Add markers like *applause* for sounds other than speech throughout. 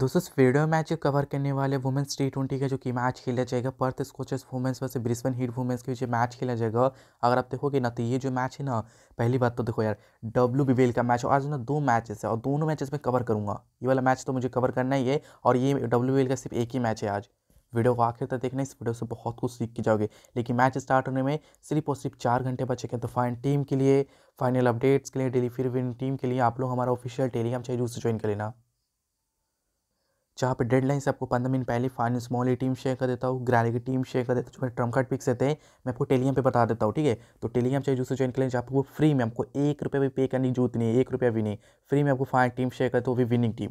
दोस्तों इस video match cover करने वाले वुमेंस टी ट्वेंटी का जो कि मैच खेला जाएगा पर्थ स्कोचेस वुमेंस वैसे ब्रिस्बेन हीट वुमेंस के जो मैच खेला जाएगा अगर आप देखोगे ना तो ये जो मैच है ना पहली बात तो देखो यार डब्ल्यू बी का मैच और आज ना दो मैचेस है और दोनों मैचेस में कवर करूँगा ये वाला मैच तो मुझे कवर करना ही है और ये डब्ल्यू का सिर्फ एक ही मैच है आज वीडियो को आखिर तक देखना इस वीडियो से बहुत कुछ सीख के जाओगे लेकिन मैच स्टार्ट होने में सिर्फ और सिर्फ चार घंटे बचे हैं तो फाइन टीम के लिए फाइनल अपडेट्स के लिए डेली फिर विन टीम के लिए आप लोग हमारा ऑफिशियल टेलीग्राम चाहिए से ज्वाइन कर लेना जहाँ पे डेडलाइन से आपको पंद्रह मिनट पहले final small a team share कर देता हूँ ग्रैली की टीम शेयर कर देता हूँ जो मेरे कार्ड पिक्स देते हैं मैं आपको टेलीग्राम पे बता देता हूँ ठीक है तो टेलीग्राम चाहिए जूसर ज्वाइन कर लें जहाँ आपको फ्री में आपको एक रुपये भी पे करने की जरूरत नहीं है एक रुपया भी नहीं फ्री में आपको फाइनल टीम शेयर करते हो भी विनिंग टीम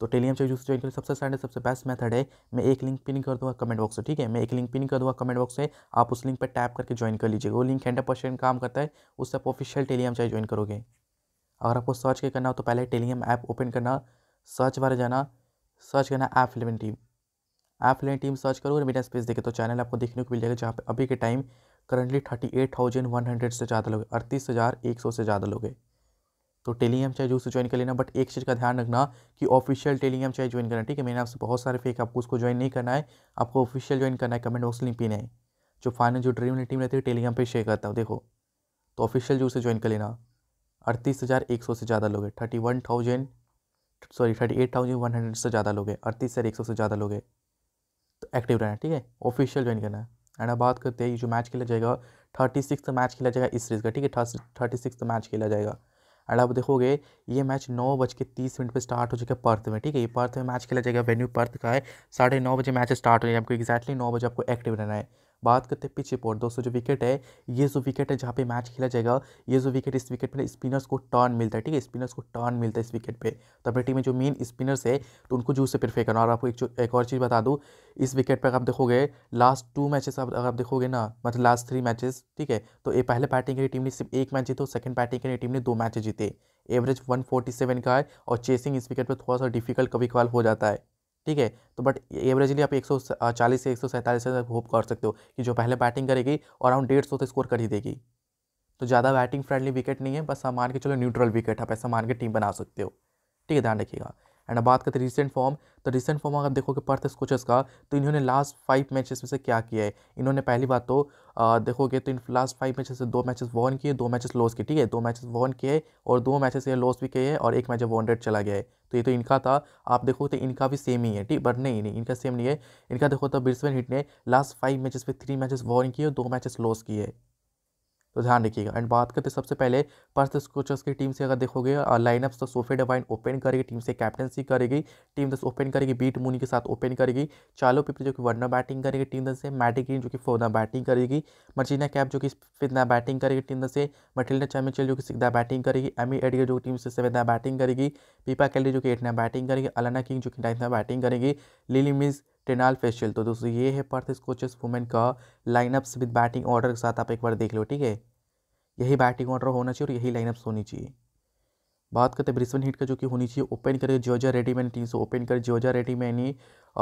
तो टेलीग्राम चाहिए दूसरे ज्वाइन कर सबसे साइड सबसे बेस्ट मेथड है मैं एक लिंक पिन कर दूँगा कमेंट बॉक्स से ठीक है मैं एक लिंक पिन कर दूँगा कमेंट बॉक्स से आप उस लिंक पर टैप करके ज्वाइन कर लीजिएगा वो लिंक हंड्रेड परसेंट काम करता है उससे आप ऑफिशियल टेलीग्राम चाहिए ज्वाइन करोगे अगर आपको सर्च के करना हो तो पहले टेलीग्राम ऐप ओपन करना सर्च बारे जाना सर्च करना app eleven team app eleven team search करो और मीडिया स्पेस देखे तो चैनल आपको देखने को मिल जाएगा जहाँ पे अभी के time currently thirty eight thousand one hundred से ज़्यादा लोग अड़तीस हज़ार एक सौ से ज़्यादा लोग हैं तो टेलीग्राम चाहे जो से ज्वाइन कर लेना बट एक चीज़ का ध्यान रखना कि ऑफिशियल टेलीग्राम चाहे ज्वाइन करना ठीक है मैंने आपसे बहुत सारे फेक आपको उसको ज्वाइन नहीं करना है आपको ऑफिशियल ज्वाइन करना है कमेंट बॉक्स लिंक पीना है जो फाइनल जो ड्रीम टीम रहती है टेलीग्राम पर शेयर करता हूँ देखो तो ऑफिशियल जो से ज्वाइन कर लेना अड़तीस हज़ार एक सौ से ज़्यादा लोग हैं thirty one thousand sorry thirty eight thousand one hundred से ज़्यादा लोग हैं अड़तीस हज़ार एक सौ से ज़्यादा लोग हैं तो एक्टिव रहना ठीक है ऑफिशियल ज्वाइन करना है एंड अब बात करते हैं जो मैच खेला जाएगा थर्टी सिक्स मैच खेला जाएगा इस सीरीज़ का ठीक है थर्टी सिक्स मैच खेला जाएगा एंड अब देखोगे ये मैच नौ बज के तीस मिनट पर स्टार्ट हो चुका है पर्थ में ठीक है ये पर्थ में मैच खेला जाएगा वेन्यू पर्थ का है साढ़े नौ बजे मैच स्टार्ट हो जाएगा आपको एक्जैक्टली नौ बजे आपको एक्टिव रहना है बात करते हैं पिच रिपोर्ट दोस्तों जो विकेट है ये जो विकेट है जहाँ पे मैच खेला जाएगा ये जो विकेट इस विकेट पर स्पिनर्स को टर्न मिलता है ठीक है स्पिनर्स को टर्न मिलता है इस विकेट पर तो अपनी टीम में जो मेन स्पिनर्स है तो उनको जूस से प्रिफेयर करना और आपको एक, एक और चीज़ बता दूँ इस विकेट पर अगर आप देखोगे लास्ट टू मैचेस आप अगर आप देखोगे ना मतलब लास्ट थ्री मैचेस ठीक है तो ये पहले बैटिंग की टीम ने सिर्फ एक मैच जीते और सेकंड बैटिंग की टीम ने दो मैच जीते एवरेज 147 का है और चेसिंग इस विकेट पर थोड़ा सा डिफिकल्ट कभी कभार हो जाता है ठीक है तो बट एवरेजली आप 140 से एक तक होप कर सकते हो कि जो पहले बैटिंग करेगी अराउंड डेढ़ सौ तक स्कोर कर ही देगी तो ज़्यादा बैटिंग फ्रेंडली विकेट नहीं है बस मान के चलो न्यूट्रल विकेट आप ऐसा मान के टीम बना सकते हो ठीक है ध्यान रखिएगा एंड बात करते रिसेंट फॉर्म तो रिसेंट फॉर्म अगर देखोगे पर्थ स्कोचेस का तो इन्होंने लास्ट फाइव मैचेस में से क्या किया है इन्होंने पहली बात तो देखोगे तो इन लास्ट फाइव मैचेस से दो मैचेस वॉन किए दो मैचेस लॉस किए ठीक है दो मैचेस वॉन किए और दो मैचेस ये लॉस भी किए और एक मैच वॉन्डेड चला गया है तो ये तो इनका था आप देखो तो इनका भी सेम ही है ठीक बट नहीं नहीं इनका सेम नहीं है इनका देखो तो बिरसवेन हिट ने लास्ट फाइव मैचेस पे थ्री मैचेस वॉन किए और दो मैचेस लॉस किए तो ध्यान रखिएगा एंड बात करते सबसे पहले पर्थ स्कोचर्स की टीम से अगर देखोगे लाइनअप्स तो सोफे डिवाइन ओपन करेगी टीम से कैप्टनसी करेगी टीम दस ओपन करेगी बीट मुनी के साथ ओपन करेगी चालो पिपल जो कि वरना बैटिंग करेगी टीम दस से मैटी ग्रीन जो कि फोदा बैटिंग करेगी मर्चीना कैप जो कि फिदना बैटिंग करेगी टीम दस से मटिल्डा चैमिचल जो कि सिकदा बैटिंग करेगी एमी एडगर जो टीम से सेवेदा बैटिंग करेगी पीपा कैली जो कि एटना बैटिंग करेगी अलाना किंग जो कि नाइथना बैटिंग करेगी लिली मिज टेनाल फेशियल तो दोस्तों ये है पर्थ कोचेस वुमेन का लाइनअप्स विद बैटिंग ऑर्डर के साथ आप एक बार देख लो ठीक है यही बैटिंग ऑर्डर होना चाहिए और यही लाइनअप्स होनी चाहिए बात करते हैं ब्रिस्बेन हीट का जो कि होनी चाहिए ओपन करेगी जोजा रेडी मैनी तीन सौ ओपन करे जॉर्जिया रेडी मैनी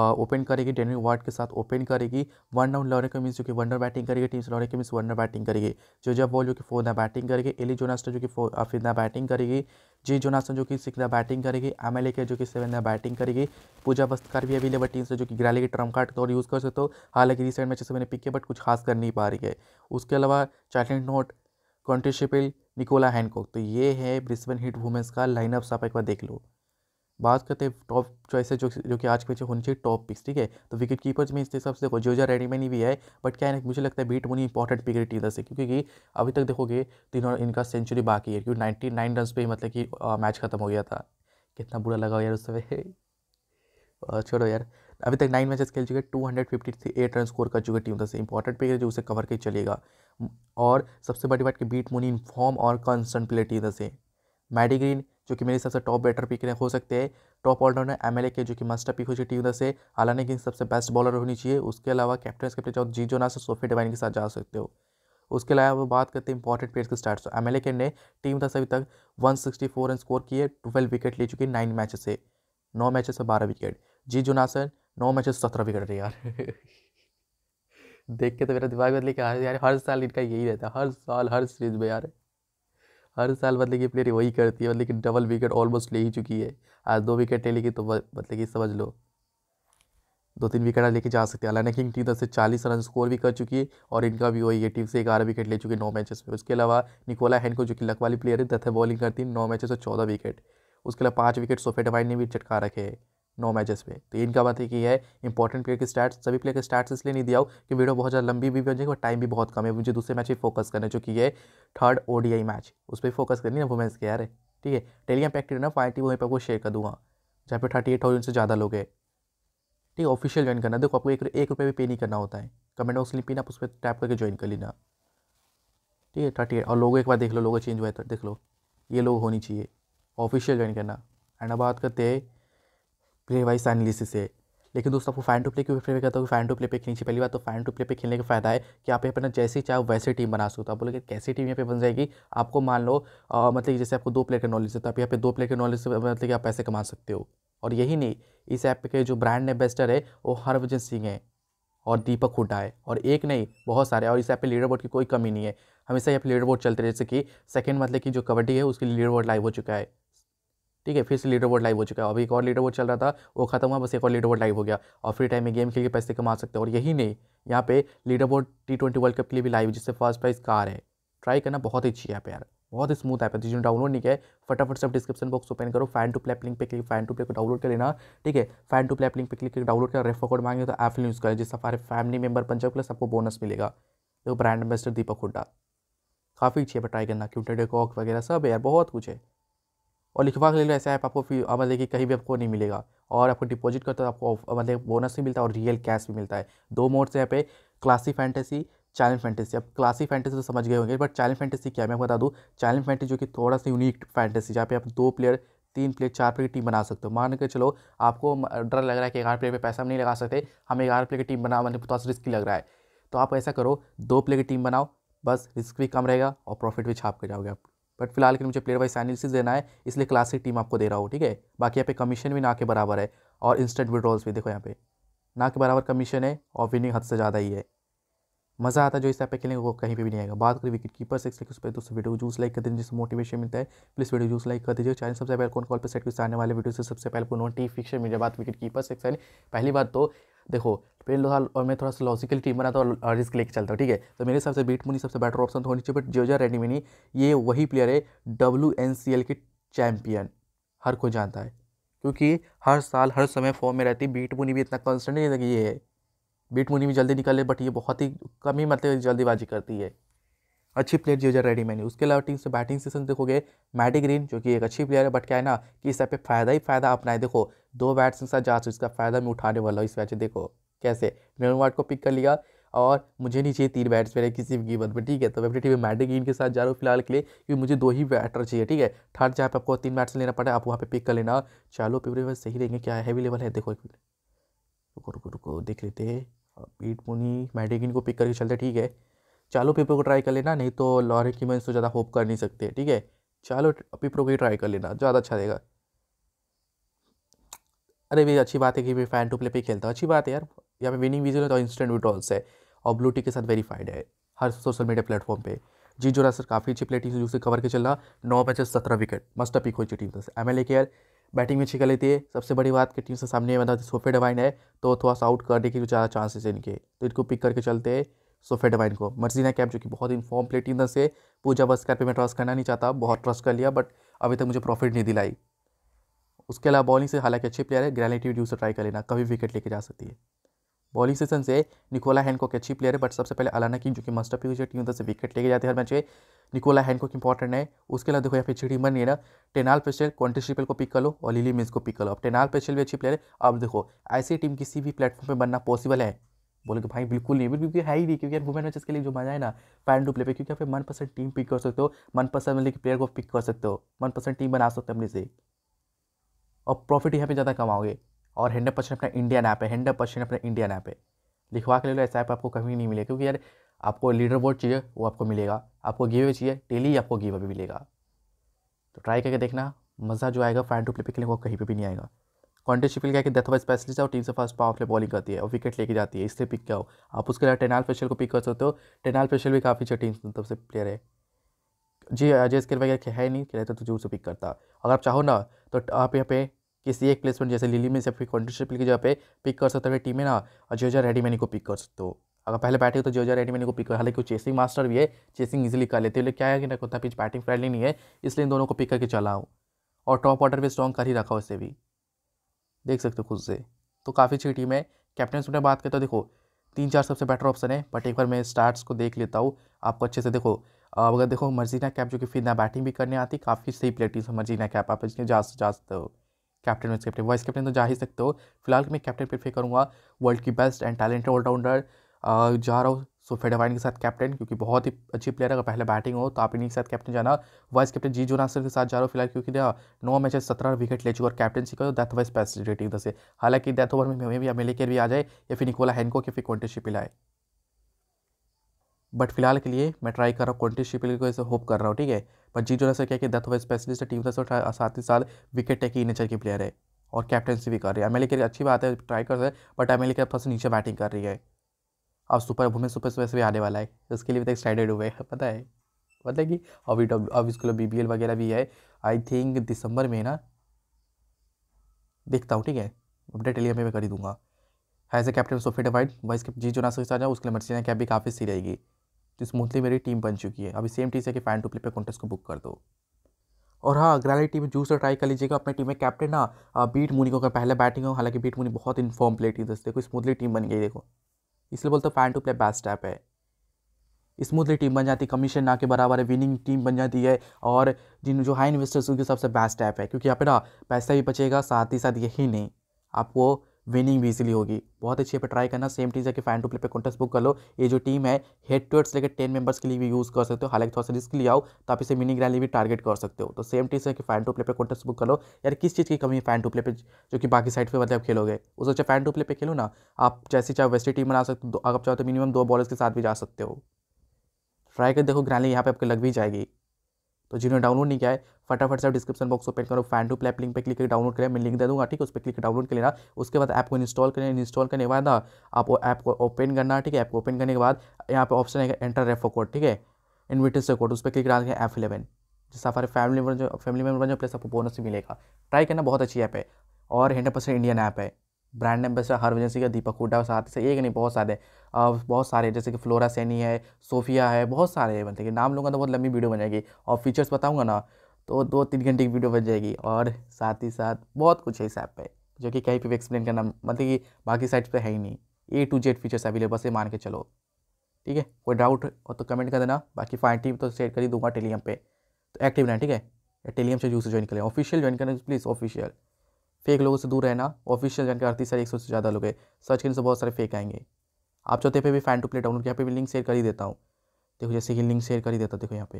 ओपन करेगी डेनिक वार्ड के साथ ओपन करेगी वन डाउन लॉरे के मीस जो कि वन बैटिंग करेगी teams Laura Kimmince one batting करेगी जोजा बॉल जो कि फोर ना बैटिंग करेगी एली जोनास्टर जो कि फोर फिर ना बैटिंग करेगी जी जोनास्टर जो कि सिक्स ना बैटिंग करेगी एम एल के जो कि सेवन ना बैटिंग करेगी पूजा बस्तकार भी अवेलेबल टीम से जो कि ग्रैली के ट्रम कार्ड के तौर यूज़ कर सकते हो हालांकि रिसेंट मैच से मैंने पिक किया बट कुछ खास कर नहीं पा रही है उसके अलावा चैटलिन नोट कॉन्ट्रीशिपिल निकोला हैंडकॉक तो ये है ब्रिस्बेन हिट वुमेंस का लाइनअप्स आप एक बार देख लो बात करते हैं टॉप चॉइसेस जो जो कि आज के पीछे होनी चाहिए टॉप पिक्स ठीक है तो विकेट कीपर्स में इस हिसाब से देखो जोजा रेडीमैन भी है बट क्या है मुझे लगता है बीट मोनी इंपॉर्टेंट पिकेट टीजर से क्योंकि अभी तक देखोगे तो इनका सेंचुरी बाकी है क्योंकि नाइन्टी नाइन रन पर ही मतलब कि मैच खत्म हो गया था कितना बुरा लगा यार उस समय छोड़ो यार अभी तक नाइन मैचेस खेल चुके two hundred fifty eight run score कर चुके टीम तो से इंपॉर्टेंट है जो उसे कवर कर चलेगा और सबसे बड़ी बात कि बीट मुनी फॉर्म और कंसनप्लेट इधर से मैडी ग्रीन जो कि मेरे हिसाब से टॉप बैटर पिक हो सकते हैं टॉप ऑलराउंडर एम एल के जो कि मास्टर पिक हो चुकी टीम से हालांकि की सबसे बेस्ट बॉलर होनी चाहिए उसके अलावा कैप्टन के प्लेयर जी जो ना सोफी डिवाइन के साथ जा सकते हो उसके अलावा वो बात करते हैं इंपॉर्टेंट प्लेयर्स के स्टार्ट एम एल के ने टीम दस अभी तक फोर रन स्कोर किए ट्वेल्व विकेट ले चुकी है नाइन मैचेस से नौ मैचेस से बारह विकेट जी जोनासन नौ मैचेस सत्रह विकेट रहे यार *laughs* देख के तो मेरा दिमाग बदले कि हर यार हर साल इनका यही रहता है हर साल हर सीरीज में यार हर साल मतलब कि प्लेयर वही करती है मतलब कि डबल विकेट ऑलमोस्ट ले ही चुकी है आज दो विकेट ले लेगी तो मतलब कि समझ लो दो तीन विकेट लेके जा सकते हैं हालांकि टीम दस से चालीस रन स्कोर भी कर चुकी है और इनका भी वही है टीम से ग्यारह विकेट ले चुके नौ मैचेस में उसके अलावा निकोला को जो कि लक वाली प्लेयर है दस बॉलिंग करती है नौ मैचेस और चौदह विकेट उसके अलावा पाँच विकेट सोफे डवाइन ने भी चटका रखे हैं नौ मैचेस पे तो इनका बात है कि है इंपॉर्टेंट प्लेयर के स्टार्ट सभी प्लेयर के स्टार्ट इसलिए नहीं दिया हो कि वीडियो बहुत ज़्यादा लंबी भी हो जाएगी और टाइम भी बहुत कम है मुझे दूसरे मैच पे फोकस करना है जो कि है थर्ड ओडीआई मैच उस पर फोकस करनी है वुमेंस के यार ठीक है टेलीग्राम पैक्टिव ना पार्टी वहीं पर आपको शेयर कर दूँगा जहाँ पर थर्टी एट थाउजेंड से ज़्यादा लोग हैं ठीक है ऑफिशियल ज्वाइन करना देखो आपको एक एक रुपये भी पे नहीं करना होता है कमेंट बॉक्स लिपिन आप उस पर टैप करके ज्वाइन कर लेना ठीक है थर्टी एट और लोगों एक बार देख लो लोगों चेंज हुआ है तो देख लो ये लोग होनी चाहिए ऑफिशियल ज्वाइन करना एंड अब बात करते हैं प्ले वाइज एनालिसिस है लेकिन दोस्तों आपको फाइन टू प्ले की प्रेफर कहता हूँ फाइन टू प्ले पे खेलनी चाहिए पहली बात तो फाइन टू प्ले पे खेलने का फायदा है कि आप यहाँ जैसे चाहे वैसे टीम बना सकते हो आप बोलोगे कैसी टीम यहाँ पे बन जाएगी आपको मान लो आ, मतलब जैसे आपको दो प्लेयर का नॉलेज है तो आप यहाँ पे दो प्लेयर के नॉलेज से मतलब कि आप पैसे कमा सकते हो और यही नहीं इस ऐप के जो ब्रांड एम्बेस्टर है वो हरभजन सिंह है और दीपक हुडा है और एक नहीं बहुत सारे और इस ऐप पर लीडर बोर्ड की कोई कमी नहीं है हमेशा यहाँ पर लीडर बोर्ड चलते रहे जैसे कि सेकेंड मतलब कि जो कबड्डी है उसके लीडर बोर्ड लाइव हो चुका है ठीक है फिर से लीडर बोर्ड लाइव हो चुका है अभी एक और लीडर बोर्ड चल रहा था वो खत्म हुआ बस एक और लीडर बोर्ड लाइव हो गया और फ्री टाइम में गेम खेल के पैसे कमा सकते हैं और यही नहीं यहाँ पे leader board T twenty world cup के लिए भी लाइव जिससे फर्स्ट प्राइज कार है ट्राई करना बहुत अच्छी ऐप है यार बहुत ही स्मूथ ऐप है तो जिन्होंने डाउनलोड नहीं किया है फटाफट से डिस्क्रिप्शन बॉक्स ओपन करो फैन टू प्लेप लिंक पे क्लिक फैन टू प्ले को डाउनलोड कर लेना ठीक है फैन टू प्लेप लिंक पे क्लिक डाउनलोड कर रेफर कोड मांगे तो ऐप यूज़ करें जिससे हमारे फैमिली मेंबर पंजाब प्लस आपको बोनस मिलेगा देखो ब्रांड एम्बेसडर दीपक हुड्डा काफ़ी अच्छी है ट्राई करना क्योंकि कॉक वगैरह सब है यार बहुत कुछ है और लिखवा के ले ऐसा ऐप आपको फिर मतलब कि कहीं भी आपको नहीं मिलेगा और आपको डिपॉजिट करते तो आपको मतलब बोनस भी मिलता है और रियल कैश भी मिलता है दो मोड्स यहाँ पे क्लासी फैंटेसी चाइल्ड फैंटेसी अब क्लासी फैंटेसी तो समझ गए होंगे बट चाइल्ड फैंटेसी क्या मैं बता दूँ चाइल्ड फैंटेसी जो कि थोड़ा सा यूनिक फैंटेसी जहाँ पे आप दो प्लेयर तीन प्लेयर चार प्लेयर की टीम बना सकते हो मान के चलो आपको डर लग रहा है कि ग्यारह प्लेयर पर पैसा नहीं लगा सकते हम ग्यारह प्लेयर की टीम बना मतलब थोड़ा सा रिस्क लग रहा है तो आप ऐसा करो दो प्लेयर की टीम बनाओ बस रिस्क भी कम रहेगा और प्रॉफिट भी छाप के जाओगे आप बट फिलहाल के मुझे प्लेयर वाइज एनालिसिस देना है इसलिए क्लासिक टीम आपको दे रहा हूँ ठीक है बाकी यहाँ पे कमीशन भी ना के बराबर है और इंस्टेंट विड्रॉल्स भी देखो यहाँ पे ना के बराबर कमीशन है और विनिंग हद से ज़्यादा ही है मज़ा आता है जो इस टाइप पे खेलेंगे वो कहीं पे भी नहीं आएगा बात करें विकेट कीपर से उस पर दूसरे वीडियो जूस लाइक कर दीजिए जिससे मोटिवेशन मिलता है प्लीज़ वीडियो जूस लाइक कर दीजिए चैनल सबसे पहले कौन कॉल पर सेट आने वाले वीडियो से सबसे पहले नोटिफिकेशन मिल जाए बात विकेट कीपर से पहली बात तो देखो पेन लोहाल और मैं थोड़ा सा लॉजिकल टीम बनाता हूँ और रिस्क लेके चलता हूँ ठीक है तो मेरे हिसाब से बीट मुनी सबसे बेटर ऑप्शन तो होनी चाहिए बट जोजा मिनी ये वही प्लेयर है डब्ल्यू एन सी एल की चैम्पियन हर कोई जानता है क्योंकि हर साल हर समय फॉर्म में रहती बीट मुनी भी इतना कॉन्स्टेंट नहीं रहता कि ये है बीट मुनी भी जल्दी निकले बट ये बहुत ही कम ही मतलब जल्दीबाजी करती है अच्छी प्लेयर जी हो जाए रेडी मैनी उसके अलावा टीम से बैटिंग सेशन देखोगे मैडी ग्रीन जो कि एक अच्छी प्लेयर है बट क्या है ना कि इस पे फ़ायदा ही फायदा अपना है देखो दो बैट्स के साथ जा सो इसका फ़ायदा मैं उठाने वाला हूँ इस मैच देखो कैसे मैंने वार्ड को पिक कर लिया और मुझे नहीं चाहिए तीन बैट्स मेरे किसी भी कीमत में ठीक है तो मैं अपनी टीम में मैडी ग्रीन के साथ जा रहा हूँ फिलहाल के लिए क्योंकि मुझे दो ही बैटर चाहिए ठीक है थर्ड जहाँ पर आपको तीन बैट्स लेना पड़ा आप वहाँ पे पिक कर लेना चलो पेपर सही रहेंगे क्या हैवी लेवल है देखो एक मिनट रुको रुको रुको देख लेते पीट मुनी मैडी ग्रीन को पिक करके चलते ठीक है चालू पेपर को ट्राई कर लेना नहीं तो लॉरेक की तो ज़्यादा होप कर नहीं सकते ठीक है चालू पीपो को ही ट्राई कर लेना ज़्यादा अच्छा रहेगा अरे भाई अच्छी बात है कि मैं फैन टू प्ले पे खेलता हूँ अच्छी बात है यार यहाँ पे विनिंग विजन है तो इंस्टेंट विड्रॉल्स है और ब्लू टी के साथ वेरीफाइड है हर सोशल मीडिया प्लेटफॉर्म पे जी जो रहा सर काफ़ी अच्छी प्लेटिंग से कवर के चल रहा नौ मैचेस सत्रह विकेट मस्ट पिक हो टीम से एम एल के बैटिंग में अच्छी कर लेती है सबसे बड़ी बात कि टीम से सामने मतलब सोफे डिवाइन है तो थोड़ा सा आउट करने के ज़्यादा चांसेस इनके तो इनको पिक करके चलते हैं सोफेडवाइन को मर्जीना कैप जो कि बहुत इन्फॉर्म प्लेट इन से पूजा वस्कर पर मैं ट्रस्ट करना नहीं चाहता बहुत ट्रस्ट कर लिया बट अभी तक मुझे प्रॉफिट नहीं दिलाई उसके अलावा बॉलिंग से हालांकि अच्छे प्लेयर है ग्रेनेटिव ड्यू से ट्राई कर लेना कभी विकेट लेके जा सकती है बॉलिंग सेशन से निकोला हैंडकॉक अच्छी प्लेयर है बट सबसे पहले अलाना किंग जो कि मस्टर पी जो टीम से विकेट लेके जाते हैं हर match Nicola Nicola Hancock important है उसके अलावा देखो यहाँ पे अच्छी मन बन है ना टेनाल पेस्टल शिपल को पिक कर लो और लिली मिस को पिक कर लो अब टेनाल पेशल भी अच्छी प्लेयर है अब देखो ऐसी टीम किसी भी प्लेटफॉर्म पर बनना पॉसिबल है बोले कि भाई बिल्कुल नहीं बिल्कुल क्योंकि है ही नहीं क्योंकि यार वुमेन मैचेस के लिए जो मजा है ना पैन टू प्ले पे क्योंकि आप मनपसंद टीम पिक कर सकते हो मनपसंद मतलब कि प्लेयर को पिक कर सकते हो मनपसंद टीम बना सकते हो अपने से और प्रॉफिट यहाँ पे ज़्यादा कमाओगे और हंड्रेड परसेंट अपना इंडियन ऐप है हंड्रेड परसेंट अपना इंडियन ऐप है लिखवा के ले लो ऐसा ऐप आपको कभी नहीं मिलेगा क्योंकि यार आपको लीडर बोर्ड चाहिए वो आपको मिलेगा आपको गिव अवे चाहिए डेली आपको गिव अवे मिलेगा तो ट्राई करके देखना मज़ा जो आएगा फैन टू प्ले पे के लिए वो कहीं पर भी नहीं आएगा कॉन्टे शिफिल क्या कि डेथ वाइज स्पेशलिस्ट है और टीम से फास्ट पावरफुल बॉलिंग करती है और विकेट लेके जाती है इससे पिक क्या हो आप उसके अलावा टेनाल फेशियल को पिक कर सकते हो टेनाल फेशल भी काफ़ी अच्छा टीम मतलब तरफ से प्लेयर है जी अजय स्किल वगैरह है नहीं रहता तो जो से पिक करता अगर आप चाहो ना तो आप यहाँ पे किसी एक प्लेसमेंट जैसे लिली में से फिर शिफिल की जगह पे पिक कर सकते हो टीम में ना और रेडी मैनी को पिक कर सकते हो अगर पहले बैटिंग तो रेडी मैनी को पिक कर हालांकि वो चेसिंग मास्टर भी है चेसिंग इजिली कर लेते हैं लेकिन क्या है कि ना कुत्ता पिच बैटिंग फ्रेंडली नहीं है इसलिए इन दोनों को पिक करके चला हूँ और टॉप ऑर्डर भी स्ट्रॉन्ग कर ही रखा उससे भी देख सकते हो खुद से तो काफ़ी अच्छी टीम है कैप्टन में बात करते हो देखो तीन चार सबसे बेटर ऑप्शन है बट एक बार मैं स्टार्ट्स को देख लेता हूँ आपको अच्छे से देखो अब अगर देखो मर्जीना कैप जो कि फिर ना बैटिंग भी करने आती काफ़ी सही प्रैक्टिस है मर्जीना कैप आप इसमें जा जा सकते हो captain vice captain vice captain तो जा ही सकते हो फिलहाल मैं कैप्टन प्रेफर करूँगा वर्ल्ड की बेस्ट एंड टैलेंटेड ऑलराउंडर जा रहा हूँ सो फेडवाइन के साथ कैप्टन क्योंकि बहुत ही अच्छी प्लेयर अगर पहले बैटिंग हो तो आप इन्हीं के साथ कैप्टन जाना वाइस कैप्टन जी जोनासर के साथ जा रहा हो फिलहाल क्योंकि नौ मैच सत्रह विकेट ले चुके और कैप्टनसी का डेथ वाइस बेस्ट रेटिंग से हालांकि डेथ ओवर में हमें भी अमेले भी आ जाए या फिर निकोला हैनको के फिर क्वान्टिशिप लाए बट फिलहाल के लिए मैं ट्राई कर रहा हूँ क्वान्टी शिपिल को ऐसे होप कर रहा हूँ ठीक है बट जी जोनासर क्या कि डेथ वाइस स्पेशलिस्ट टीम दस साथ ही साथ विकेट टेकिंग नेचर की प्लेयर है और कैप्टनसी भी कर रही है एम एल अच्छी बात है ट्राई कर रहे हैं बट एम एल के नीचे बैटिंग कर रही है अब सुपर वुमेन सुपर से भी आने वाला है उसके लिए भी एक्साइटेड तो हुए हैं पता है पता है कि अभी अब इसके लिए बी वगैरह भी है आई थिंक दिसंबर में ना देखता हूँ ठीक है अपडेट लिए मैं कर ही दूंगा as a captain Sophie Devine vice captain Jess Jonassen साझा उसके लिए मर्सिना कैप भी काफ़ी सी रहेगी तो स्मूथली मेरी टीम बन चुकी है अभी सेम टीम से कि फैन टू प्ले पे कॉन्टेस्ट को बुक कर दो और हाँ अग्राली टीम जूस ट्राई कर लीजिएगा अपने टीम में कैप्टन ना बीट मुनी को पहले बैटिंग हो हालांकि बीट मुनी बहुत इन्फॉर्म प्लेट थी दस देखो स्मूथली टीम बन गई देखो इसलिए बोलते fan two play best app है स्मूथली टीम बन जाती है कमीशन ना के बराबर है विनिंग टीम बन जाती है और जिन जो हाई इन्वेस्टर्स उनके सबसे बेस्ट ऐप है क्योंकि यहाँ पे ना पैसा भी बचेगा साथ ही साथ यही नहीं आपको विनिंग भी इजीली होगी बहुत अच्छी यहाँ पे ट्राई करना सेम टीज़ है कि फैन टू प्ले पे कॉन्टेस्ट बुक कर लो ये जो टीम है हेड टू हेड्स लेकर टेन मेंबर्स के लिए भी यूज़ कर सकते हो हालांकि थोड़ा सा रिस्क लिया हो तो आप इसे विनिंग रैली भी टारगेट कर सकते हो तो सेम टीज है कि फैन टू प्ले पे कॉन्टेस्ट बुक कर लो यार किस चीज़ की कमी है फैन टू प्ले पे जो कि बाकी साइड पर मतलब खेलोगे उस अच्छा फैन टू प्ले पे खेलो ना आप जैसे चाहे वेस्टी टीम बना सकते हो आप चाहो तो मिनिमम दो बॉलर्स के साथ भी जा सकते हो ट्राई कर देखो ग्रैली यहाँ पर आपको लग भी जाएगी तो जिन्होंने डाउनलोड नहीं किया है फटाफट से डिस्क्रिप्शन बॉक्स ओपन करो फैन टू प्लेप लिंक पे क्लिक कर डाउनलोड करें मैं लिंक दे दूँगा ठीक है उस पर क्लिक डाउनलोड कर लेना उसके बाद ऐप को इंस्टॉल करें इंस्टॉल करने के बाद आप ऐप को ओपन करना ठीक है ऐप को ओपन करने के बाद यहाँ पर ऑप्शन है एंटर रेफो कोड ठीक है इन्विटेस कोड उस पर क्लिक डाल एफ इलेवन जिससे हमारे फैमिली मेबर जो फैमिली मेम्बर जो प्लस आपको बोनस मिलेगा ट्राई करना बहुत अच्छी ऐप है और हंड्रेड परसेंट इंडियन ऐप है ब्रांड एम्बेसडर हर एजेंसी से दीपक हुडा और साथ से एक नहीं बहुत सारे बहुत सारे जैसे कि फ्लोरा सैनी है सोफिया है बहुत सारे हैं मतलब कि नाम लूँगा तो बहुत लंबी वीडियो बन जाएगी और फीचर्स बताऊँगा ना तो दो तीन घंटे की वीडियो बन जाएगी और साथ ही साथ बहुत कुछ है इस ऐप पर जो कि कहीं पर भी एक्सप्लेन करना मतलब कि बाकी साइट्स पर है ही नहीं A to Z features available से मान के चलो ठीक है कोई डाउट हो तो कमेंट कर देना बाकी फाइन टीम तो शेयर कर ही दूंगा टेलीग्राम पे तो एक्टिव रहना ठीक है टेलीग्राम से जूस ज्वाइन करें ऑफिशियल ज्वाइन करें प्लीज़ ऑफिशियल फेक लोगों से दूर रहना ऑफिशियल जानकारी अड़तीस हजार एक सौ से ज़्यादा लोग है सर्च करने से बहुत सारे फेक आएंगे आप चौथे पे भी फैन टू प्ले डाउनलोड यहाँ पे भी लिंक शेयर कर ही देता हूँ देखो जैसे कि लिंक शेयर कर ही देता देखो यहाँ पे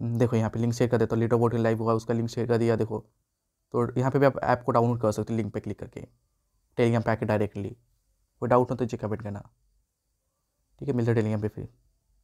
हम्म, देखो यहाँ पे लिंक शेयर कर देता हूँ लीडर बोर्ड लाइव हुआ उसका लिंक शेयर कर दिया देखो तो यहाँ पे भी आप ऐप को डाउनलोड कर सकते हो लिंक पे क्लिक करके टेलीग्राम पैकेट डायरेक्टली कोई डाउट हो तो जी कमेंट करना ठीक है मिलते है टेलीग्राम पे फिर